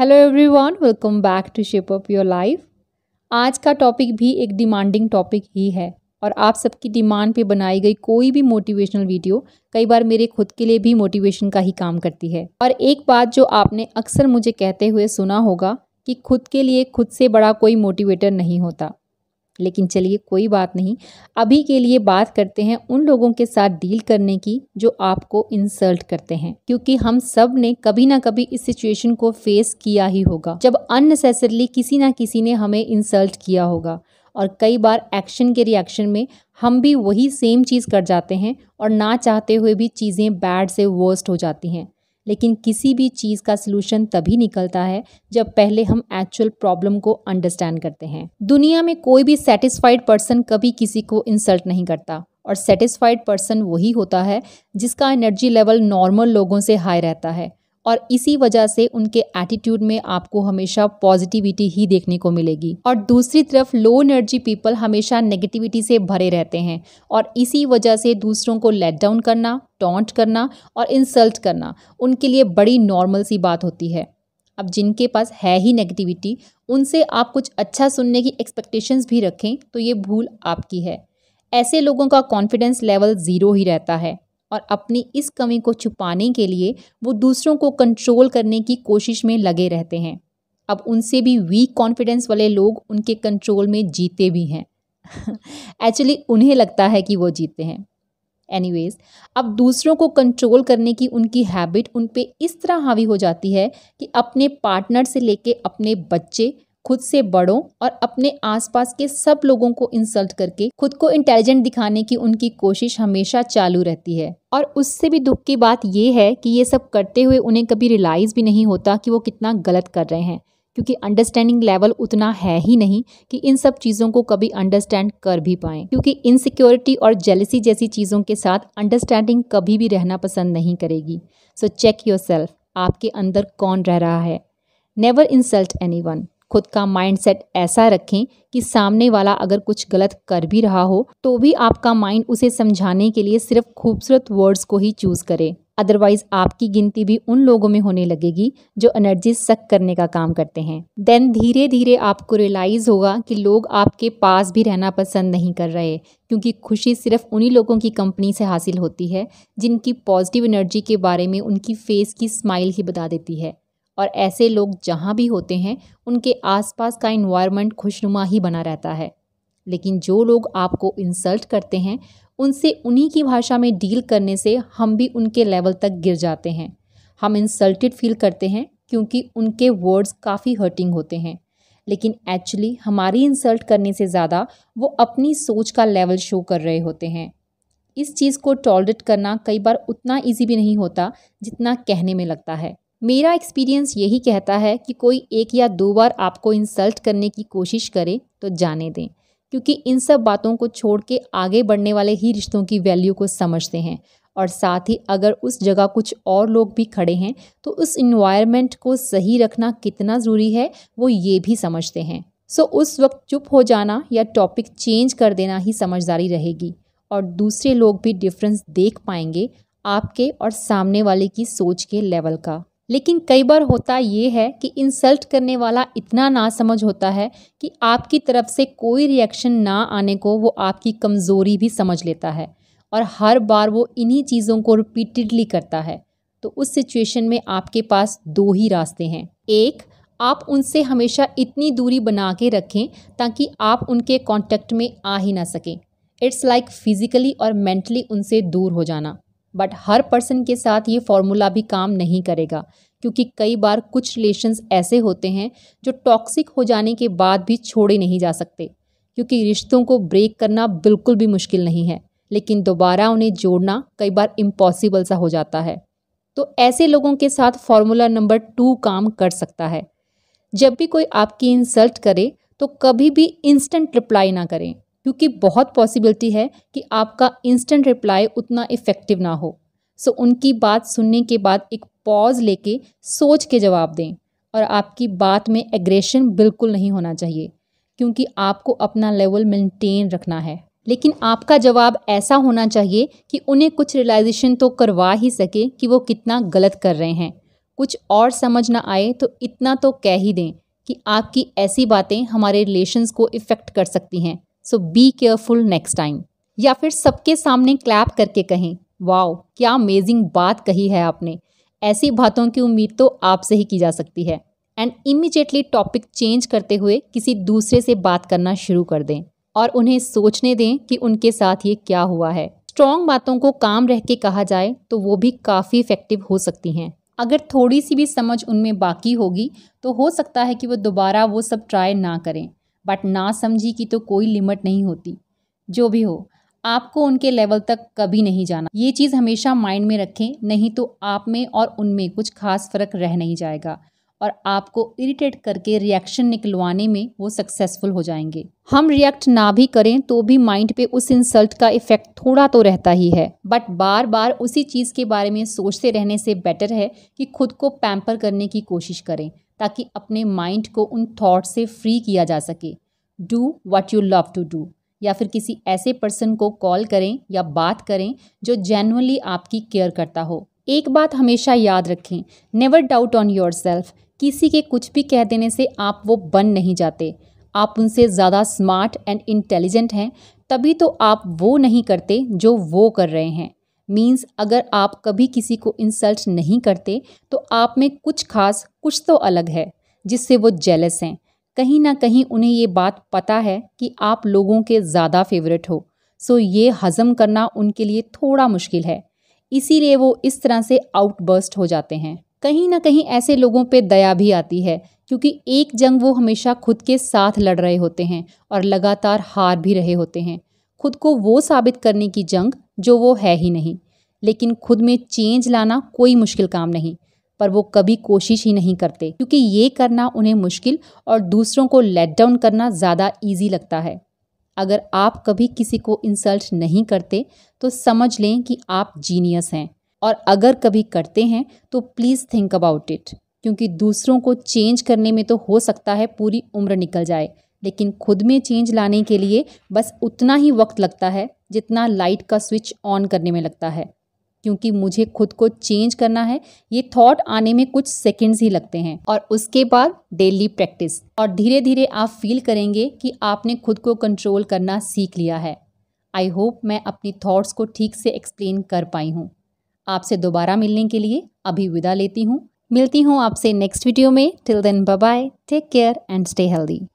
hello everyone welcome back to shape up your life आज का topic भी एक डिमांडिंग टॉपिक ही है और आप सबकी डिमांड पे बनाई गई कोई भी मोटिवेशनल वीडियो कई बार मेरे खुद के लिए भी मोटिवेशन का ही काम करती है और एक बात जो आपने अक्सर मुझे कहते हुए सुना होगा कि खुद के लिए खुद से बड़ा कोई मोटिवेटर नहीं होता लेकिन चलिए कोई बात नहीं अभी के लिए बात करते हैं उन लोगों के साथ डील करने की जो आपको इंसल्ट करते हैं क्योंकि हम सब ने कभी ना कभी इस सिचुएशन को फेस किया ही होगा जब अननेसेसरली किसी ना किसी ने हमें इंसल्ट किया होगा और कई बार एक्शन के रिएक्शन में हम भी वही सेम चीज़ कर जाते हैं और ना चाहते हुए भी चीज़ें बैड से वर्स्ट हो जाती हैं लेकिन किसी भी चीज़ का सलूशन तभी निकलता है जब पहले हम एक्चुअल प्रॉब्लम को अंडरस्टैंड करते हैं दुनिया में कोई भी सेटिस्फाइड पर्सन कभी किसी को इंसल्ट नहीं करता और सेटिस्फाइड पर्सन वही होता है जिसका एनर्जी लेवल नॉर्मल लोगों से हाई रहता है और इसी वजह से उनके एटीट्यूड में आपको हमेशा पॉजिटिविटी ही देखने को मिलेगी और दूसरी तरफ लो एनर्जी पीपल हमेशा नेगेटिविटी से भरे रहते हैं और इसी वजह से दूसरों को लेट डाउन करना टॉन्ट करना और इंसल्ट करना उनके लिए बड़ी नॉर्मल सी बात होती है अब जिनके पास है ही नेगेटिविटी उनसे आप कुछ अच्छा सुनने की एक्सपेक्टेशंस भी रखें तो ये भूल आपकी है ऐसे लोगों का कॉन्फिडेंस लेवल ज़ीरो ही रहता है और अपनी इस कमी को छुपाने के लिए वो दूसरों को कंट्रोल करने की कोशिश में लगे रहते हैं अब उनसे भी वीक कॉन्फिडेंस वाले लोग उनके कंट्रोल में जीते भी हैं एक्चुअली उन्हें लगता है कि वो जीते हैं एनीवेज अब दूसरों को कंट्रोल करने की उनकी हैबिट उन पर इस तरह हावी हो जाती है कि अपने पार्टनर से लेके अपने बच्चे खुद से बड़ों और अपने आसपास के सब लोगों को इंसल्ट करके खुद को इंटेलिजेंट दिखाने की उनकी कोशिश हमेशा चालू रहती है और उससे भी दुख की बात यह है कि ये सब करते हुए उन्हें कभी रियलाइज़ भी नहीं होता कि वो कितना गलत कर रहे हैं क्योंकि अंडरस्टैंडिंग लेवल उतना है ही नहीं कि इन सब चीज़ों को कभी अंडरस्टैंड कर भी पाएँ क्योंकि इनसिक्योरिटी और जेलसी जैसी चीज़ों के साथ अंडरस्टैंडिंग कभी भी रहना पसंद नहीं करेगी सो चेक योर सेल्फ आपके अंदर कौन रह रहा है नेवर इंसल्ट एनी वन खुद का माइंडसेट ऐसा रखें कि सामने वाला अगर कुछ गलत कर भी रहा हो तो भी आपका माइंड उसे समझाने के लिए सिर्फ खूबसूरत वर्ड्स को ही चूज़ करे अदरवाइज आपकी गिनती भी उन लोगों में होने लगेगी जो एनर्जी सक करने का काम करते हैं देन धीरे धीरे आपको रियलाइज़ होगा कि लोग आपके पास भी रहना पसंद नहीं कर रहे क्योंकि खुशी सिर्फ उन्हीं लोगों की कंपनी से हासिल होती है जिनकी पॉजिटिव एनर्जी के बारे में उनकी फेस की स्माइल ही बता देती है और ऐसे लोग जहाँ भी होते हैं उनके आसपास का इन्वायरमेंट खुशनुमा ही बना रहता है लेकिन जो लोग आपको इंसल्ट करते हैं उनसे उन्हीं की भाषा में डील करने से हम भी उनके लेवल तक गिर जाते हैं हम इंसल्टेड फील करते हैं क्योंकि उनके वर्ड्स काफ़ी हर्टिंग होते हैं लेकिन एक्चुअली हमारी इंसल्ट करने से ज़्यादा वो अपनी सोच का लेवल शो कर रहे होते हैं इस चीज़ को टॉलरेट करना कई बार उतना इजी भी नहीं होता जितना कहने में लगता है मेरा एक्सपीरियंस यही कहता है कि कोई एक या दो बार आपको इंसल्ट करने की कोशिश करे तो जाने दें क्योंकि इन सब बातों को छोड़ के आगे बढ़ने वाले ही रिश्तों की वैल्यू को समझते हैं और साथ ही अगर उस जगह कुछ और लोग भी खड़े हैं तो उस इन्वायरमेंट को सही रखना कितना ज़रूरी है वो ये भी समझते हैं सो so, उस वक्त चुप हो जाना या टॉपिक चेंज कर देना ही समझदारी रहेगी और दूसरे लोग भी डिफरेंस देख पाएंगे आपके और सामने वाले की सोच के लेवल का लेकिन कई बार होता ये है कि इंसल्ट करने वाला इतना नासमझ होता है कि आपकी तरफ से कोई रिएक्शन ना आने को वो आपकी कमज़ोरी भी समझ लेता है और हर बार वो इन्हीं चीज़ों को रिपीटेडली करता है तो उस सिचुएशन में आपके पास दो ही रास्ते हैं एक आप उनसे हमेशा इतनी दूरी बना के रखें ताकि आप उनके कॉन्टेक्ट में आ ही ना सकें इट्स लाइक फिज़िकली और मेंटली उनसे दूर हो जाना बट हर पर्सन के साथ ये फॉर्मूला भी काम नहीं करेगा क्योंकि कई बार कुछ रिलेशन्स ऐसे होते हैं जो टॉक्सिक हो जाने के बाद भी छोड़े नहीं जा सकते क्योंकि रिश्तों को ब्रेक करना बिल्कुल भी मुश्किल नहीं है लेकिन दोबारा उन्हें जोड़ना कई बार इम्पॉसिबल सा हो जाता है तो ऐसे लोगों के साथ फॉर्मूला नंबर टू काम कर सकता है जब भी कोई आपकी इंसल्ट करे तो कभी भी इंस्टेंट रिप्लाई ना करें क्योंकि बहुत पॉसिबिलिटी है कि आपका इंस्टेंट रिप्लाई उतना इफ़ेक्टिव ना हो सो उनकी बात सुनने के बाद एक पॉज लेके सोच के जवाब दें और आपकी बात में एग्रेशन बिल्कुल नहीं होना चाहिए क्योंकि आपको अपना लेवल मेंटेन रखना है लेकिन आपका जवाब ऐसा होना चाहिए कि उन्हें कुछ रियलाइजेशन तो करवा ही सके कि वो कितना गलत कर रहे हैं कुछ और समझ ना आए तो इतना तो कह ही दें कि आपकी ऐसी बातें हमारे रिलेशंस को इफ़ेक्ट कर सकती हैं so be careful next time या फिर सबके सामने क्लैप करके कहें वाओ क्या अमेजिंग बात कही है आपने ऐसी बातों की उम्मीद तो आपसे ही की जा सकती है एंड इमिजिएटली टॉपिक चेंज करते हुए किसी दूसरे से बात करना शुरू कर दें और उन्हें सोचने दें कि उनके साथ ये क्या हुआ है स्ट्रॉन्ग बातों को काम रह के कहा जाए तो वो भी काफ़ी इफेक्टिव हो सकती हैं अगर थोड़ी सी भी समझ उनमें बाकी होगी तो हो सकता है कि वो दोबारा वो सब ट्राई ना करें बट ना समझी की तो कोई लिमिट नहीं होती जो भी हो आपको उनके लेवल तक कभी नहीं जाना ये चीज़ हमेशा माइंड में रखें नहीं तो आप में और उनमें कुछ खास फ़र्क रह नहीं जाएगा और आपको इरिटेट करके रिएक्शन निकलवाने में वो सक्सेसफुल हो जाएंगे हम रिएक्ट ना भी करें तो भी माइंड पे उस इंसल्ट का इफ़ेक्ट थोड़ा तो रहता ही है बट बार बार उसी चीज़ के बारे में सोचते रहने से बेटर है कि खुद को पैम्पर करने की कोशिश करें ताकि अपने माइंड को उन थॉट से फ्री किया जा सके do what you love to do या फिर किसी ऐसे पर्सन को कॉल करें या बात करें जो जेनुअनली आपकी केयर करता हो एक बात हमेशा याद रखें never doubt on yourself किसी के कुछ भी कह देने से आप वो बन नहीं जाते आप उनसे ज़्यादा स्मार्ट एंड इंटेलिजेंट हैं तभी तो आप वो नहीं करते जो वो कर रहे हैं मीन्स अगर आप कभी किसी को इंसल्ट नहीं करते तो आप में कुछ खास कुछ तो अलग है जिससे वो जेलस हैं कहीं ना कहीं उन्हें ये बात पता है कि आप लोगों के ज़्यादा फेवरेट हो सो ये हज़म करना उनके लिए थोड़ा मुश्किल है इसीलिए वो इस तरह से आउटबर्स्ट हो जाते हैं कहीं ना कहीं ऐसे लोगों पे दया भी आती है क्योंकि एक जंग वो हमेशा खुद के साथ लड़ रहे होते हैं और लगातार हार भी रहे होते हैं खुद को वो साबित करने की जंग जो वो है ही नहीं लेकिन खुद में चेंज लाना कोई मुश्किल काम नहीं पर वो कभी कोशिश ही नहीं करते क्योंकि ये करना उन्हें मुश्किल और दूसरों को लेट डाउन करना ज़्यादा ईजी लगता है अगर आप कभी किसी को इंसल्ट नहीं करते तो समझ लें कि आप जीनियस हैं और अगर कभी करते हैं तो प्लीज़ थिंक अबाउट इट क्योंकि दूसरों को चेंज करने में तो हो सकता है पूरी उम्र निकल जाए लेकिन खुद में चेंज लाने के लिए बस उतना ही वक्त लगता है जितना लाइट का स्विच ऑन करने में लगता है क्योंकि मुझे खुद को चेंज करना है ये थॉट आने में कुछ सेकंड्स ही लगते हैं और उसके बाद डेली प्रैक्टिस और धीरे धीरे आप फील करेंगे कि आपने खुद को कंट्रोल करना सीख लिया है आई होप मैं अपनी थॉट्स को ठीक से एक्सप्लेन कर पाई हूँ आपसे दोबारा मिलने के लिए अभी विदा लेती हूँ मिलती हूँ आपसे नेक्स्ट वीडियो में till then bye take care and stay healthy